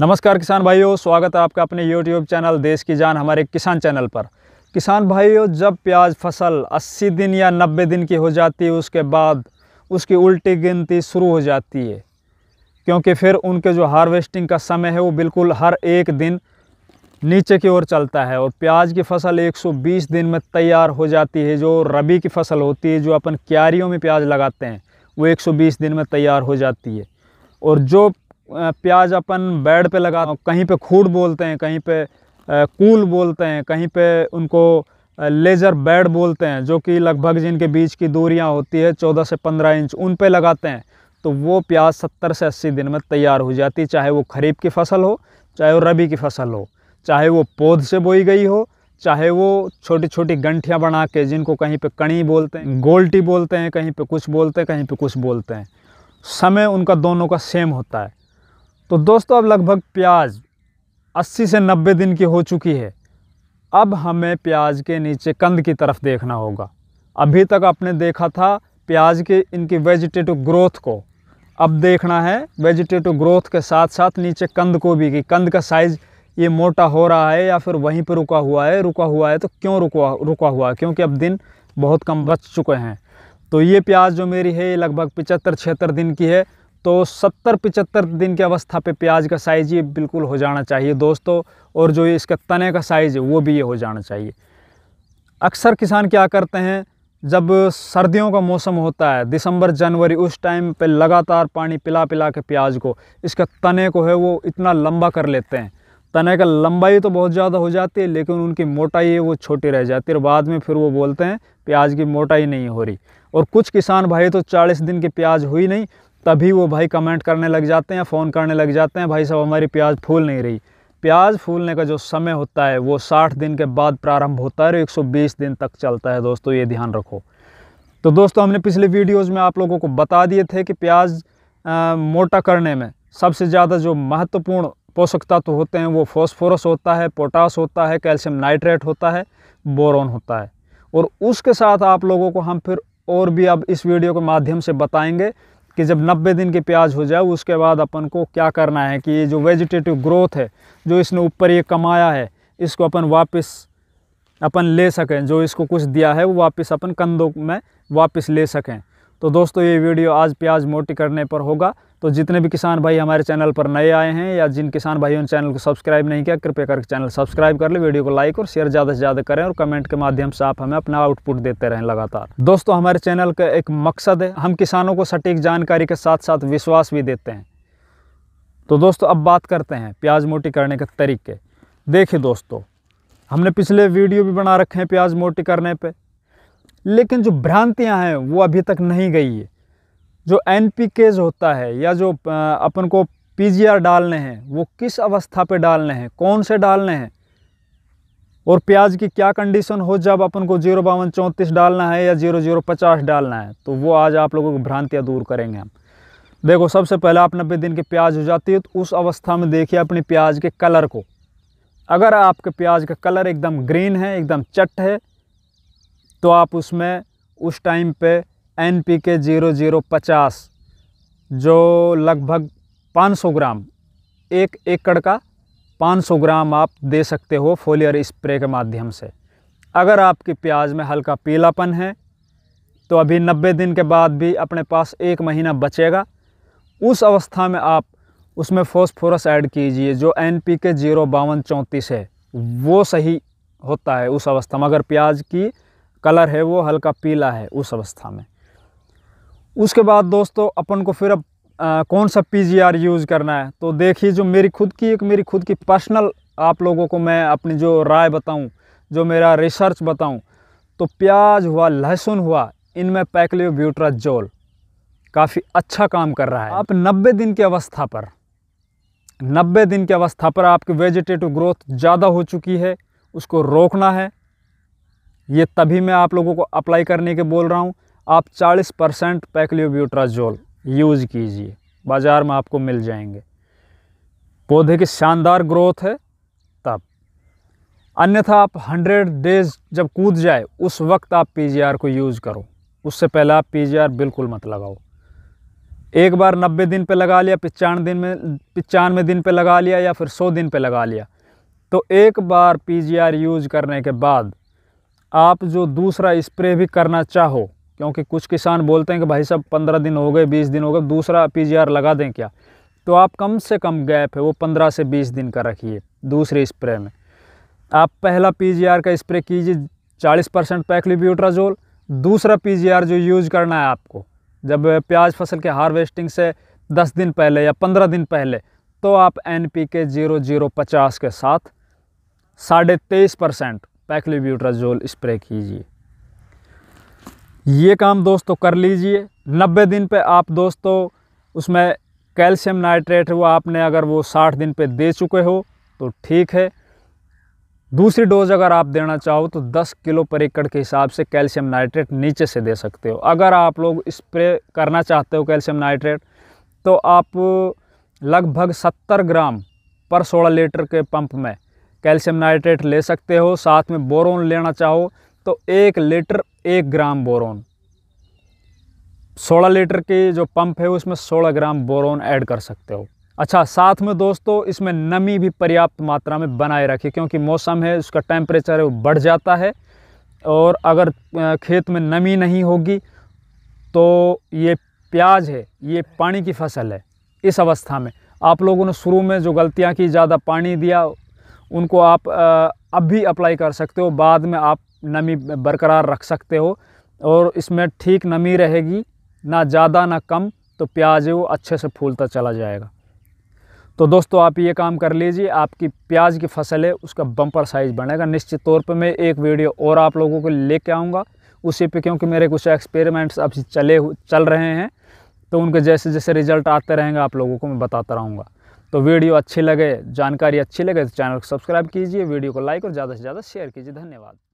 नमस्कार किसान भाइयों स्वागत है आपका अपने यूट्यूब चैनल देश की जान हमारे किसान चैनल पर किसान भाइयों जब प्याज फसल 80 दिन या 90 दिन की हो जाती है उसके बाद उसकी उल्टी गिनती शुरू हो जाती है क्योंकि फिर उनके जो हार्वेस्टिंग का समय है वो बिल्कुल हर एक दिन नीचे की ओर चलता है और प्याज की फसल 120 दिन में तैयार हो जाती है जो रबी की फसल होती है जो अपन क्यारियों में प्याज लगाते हैं वो 120 दिन में तैयार हो जाती है और जो प्याज अपन बेड पे लगा कहीं पे खूड़ बोलते हैं कहीं पे कूल बोलते हैं कहीं पे उनको लेज़र बेड बोलते हैं जो कि लगभग जिनके बीच की दूरियां होती है 14 से 15 इंच उन पे लगाते हैं तो वो प्याज 70 से 80 दिन में तैयार हो जाती चाहे वो खरीफ की फसल हो चाहे वो रबी की फसल हो चाहे वो पौध से बोई गई हो चाहे वो छोटी छोटी गंठियाँ बना के जिनको कहीं पर कणी बोलते हैं गोल्टी बोलते हैं कहीं पर कुछ बोलते हैं कहीं पर कुछ बोलते हैं समय उनका दोनों का सेम होता है तो दोस्तों अब लगभग प्याज 80 से 90 दिन की हो चुकी है अब हमें प्याज के नीचे कंद की तरफ देखना होगा अभी तक आपने देखा था प्याज के इनकी वेजिटेटिव ग्रोथ को अब देखना है वेजिटेटिव ग्रोथ के साथ साथ नीचे कंद को भी कि कंद का साइज़ ये मोटा हो रहा है या फिर वहीं पर रुका हुआ है रुका हुआ है तो क्यों रुका रुका हुआ है क्योंकि अब दिन बहुत कम बच चुके हैं तो ये प्याज जो मेरी है ये लगभग पिचहत्तर छिहत्तर दिन की है तो 70-75 दिन की अवस्था पे प्याज का साइज़ ये बिल्कुल हो जाना चाहिए दोस्तों और जो ये इसका तने का साइज़ है वो भी ये हो जाना चाहिए अक्सर किसान क्या करते हैं जब सर्दियों का मौसम होता है दिसंबर जनवरी उस टाइम पे लगातार पानी पिला पिला के प्याज को इसका तने को है वो इतना लंबा कर लेते हैं तने का लंबाई तो बहुत ज़्यादा हो जाती है लेकिन उनकी मोटाई वो छोटी रह जाती है और बाद में फिर वो बोलते हैं प्याज की मोटाई नहीं हो रही और कुछ किसान भाई तो 40 दिन की प्याज हुई नहीं तभी वो भाई कमेंट करने लग जाते हैं फ़ोन करने लग जाते हैं भाई साहब हमारी प्याज फूल नहीं रही प्याज फूलने का जो समय होता है वो 60 दिन के बाद प्रारंभ होता है और 120 दिन तक चलता है दोस्तों ये ध्यान रखो तो दोस्तों हमने पिछले वीडियोस में आप लोगों को बता दिए थे कि प्याज आ, मोटा करने में सबसे ज़्यादा जो महत्वपूर्ण पोषक तत्व होते हैं वो फॉस्फोरस होता है पोटास होता है कैल्शियम नाइट्रेट होता है बोरोन होता है और उसके साथ आप लोगों को हम फिर और भी अब इस वीडियो के माध्यम से बताएंगे कि जब 90 दिन के प्याज हो जाए उसके बाद अपन को क्या करना है कि ये जो वेजिटेटिव ग्रोथ है जो इसने ऊपर ये कमाया है इसको अपन वापस अपन ले सकें जो इसको कुछ दिया है वो वापस अपन कंधों में वापस ले सकें तो दोस्तों ये वीडियो आज प्याज मोटी करने पर होगा तो जितने भी किसान भाई हमारे चैनल पर नए आए हैं या जिन किसान भाइयों ने चैनल को सब्सक्राइब नहीं किया कृपया करके चैनल सब्सक्राइब कर ले वीडियो को लाइक और शेयर ज़्यादा से ज़्यादा करें और कमेंट के माध्यम से आप हमें अपना आउटपुट देते रहें लगातार दोस्तों हमारे चैनल का एक मकसद है हम किसानों को सटीक जानकारी के साथ साथ विश्वास भी देते हैं तो दोस्तों अब बात करते हैं प्याज मोटी करने के तरीके देखिए दोस्तों हमने पिछले वीडियो भी बना रखे हैं प्याज मोटी करने पर लेकिन जो भ्रांतियाँ हैं वो अभी तक नहीं गई है जो एन होता है या जो अपन को पी डालने हैं वो किस अवस्था पे डालने हैं कौन से डालने हैं और प्याज की क्या कंडीशन हो जब अपन को जीरो बावन चौंतीस डालना है या जीरो जीरो पचास डालना है तो वो आज आप लोगों की भ्रांतियाँ दूर करेंगे हम देखो सबसे पहले आप नब्बे दिन के प्याज हो जाती है तो उस अवस्था में देखिए अपनी प्याज के कलर को अगर आपके प्याज का कलर एकदम ग्रीन है एकदम चट है तो आप उसमें उस टाइम पर N P K zero zero पचास जो लगभग 500 ग्राम एक एकड़ का 500 ग्राम आप दे सकते हो फोलियर स्प्रे के माध्यम से अगर आपकी प्याज में हल्का पीलापन है तो अभी 90 दिन के बाद भी अपने पास एक महीना बचेगा उस अवस्था में आप उसमें फॉस्फोरस ऐड कीजिए जो एन पी के जीरो बावन चौंतीस है वो सही होता है उस अवस्था में अगर प्याज की कलर है वो हल्का पीला है उस अवस्था में उसके बाद दोस्तों अपन को फिर अब आ, कौन सा पीजीआर यूज़ करना है तो देखिए जो मेरी खुद की एक मेरी खुद की पर्सनल आप लोगों को मैं अपनी जो राय बताऊं जो मेरा रिसर्च बताऊं तो प्याज हुआ लहसुन हुआ इनमें ब्यूट्राजोल काफ़ी अच्छा काम कर रहा है आप 90 दिन की अवस्था पर 90 दिन की अवस्था पर आपकी वेजिटेटिव ग्रोथ ज़्यादा हो चुकी है उसको रोकना है ये तभी मैं आप लोगों को अप्लाई करने के बोल रहा हूँ आप 40 परसेंट पैकलियोब्यूट्राजोल यूज़ कीजिए बाज़ार में आपको मिल जाएंगे पौधे की शानदार ग्रोथ है तब अन्यथा आप 100 डेज़ जब कूद जाए उस वक्त आप पीजीआर को यूज़ करो उससे पहले आप पीजीआर बिल्कुल मत लगाओ एक बार 90 दिन पे लगा लिया पचानवे दिन में पचानवे दिन पे लगा लिया या फिर 100 दिन पे लगा लिया तो एक बार पीजीआर यूज़ करने के बाद आप जो दूसरा स्प्रे भी करना चाहो क्योंकि कुछ किसान बोलते हैं कि भाई साहब पंद्रह दिन हो गए बीस दिन हो गए दूसरा पी लगा दें क्या तो आप कम से कम गैप है वो पंद्रह से बीस दिन का रखिए दूसरे स्प्रे में आप पहला पी का स्प्रे कीजिए चालीस परसेंट पैकलीब्यूट्राजोल दूसरा पी जो यूज करना है आपको जब प्याज फसल के हार्वेस्टिंग से दस दिन पहले या पंद्रह दिन पहले तो आप N P K zero zero पचास के साथ साढ़े तेईस परसेंट पैकलीब्यूट्राजोल स्प्रे कीजिए ये काम दोस्तों कर लीजिए नब्बे दिन पे आप दोस्तों उसमें कैल्शियम नाइट्रेट हुआ आपने अगर वो साठ दिन पे दे चुके हो तो ठीक है दूसरी डोज अगर आप देना चाहो तो 10 किलो पर एकड़ के हिसाब से कैल्शियम नाइट्रेट नीचे से दे सकते हो अगर आप लोग स्प्रे करना चाहते हो कैल्शियम नाइट्रेट तो आप लगभग 70 ग्राम पर 16 लीटर के पंप में कैल्शियम नाइट्रेट ले सकते हो साथ में बोरोन लेना चाहो तो एक लीटर एक ग्राम बोरोन 16 लीटर की जो पंप है उसमें 16 ग्राम बोरोन ऐड कर सकते हो अच्छा साथ में दोस्तों इसमें नमी भी पर्याप्त मात्रा में बनाए रखें क्योंकि मौसम है उसका टेम्परेचर है वो बढ़ जाता है और अगर खेत में नमी नहीं होगी तो ये प्याज है ये पानी की फसल है इस अवस्था में आप लोगों ने शुरू में जो गलतियाँ की ज़्यादा पानी दिया उनको आप अब भी अप्लाई कर सकते हो बाद में आप नमी बरकरार रख सकते हो और इसमें ठीक नमी रहेगी ना ज़्यादा ना कम तो प्याज वो अच्छे से फूलता चला जाएगा तो दोस्तों आप ये काम कर लीजिए आपकी प्याज की फसल है उसका बम्पर साइज़ बनेगा निश्चित तौर पर मैं एक वीडियो और आप लोगों को कर आऊँगा उसी पर क्योंकि मेरे कुछ एक्सपेरिमेंट्स अभी चले चल रहे हैं तो उनके जैसे जैसे रिजल्ट आते रहेंगे आप लोगों को मैं बताता रहूँगा तो वीडियो अच्छी लगे जानकारी अच्छी लगे तो चैनल को सब्सक्राइब कीजिए वीडियो को लाइक और ज़्यादा से ज़्यादा शेयर कीजिए धन्यवाद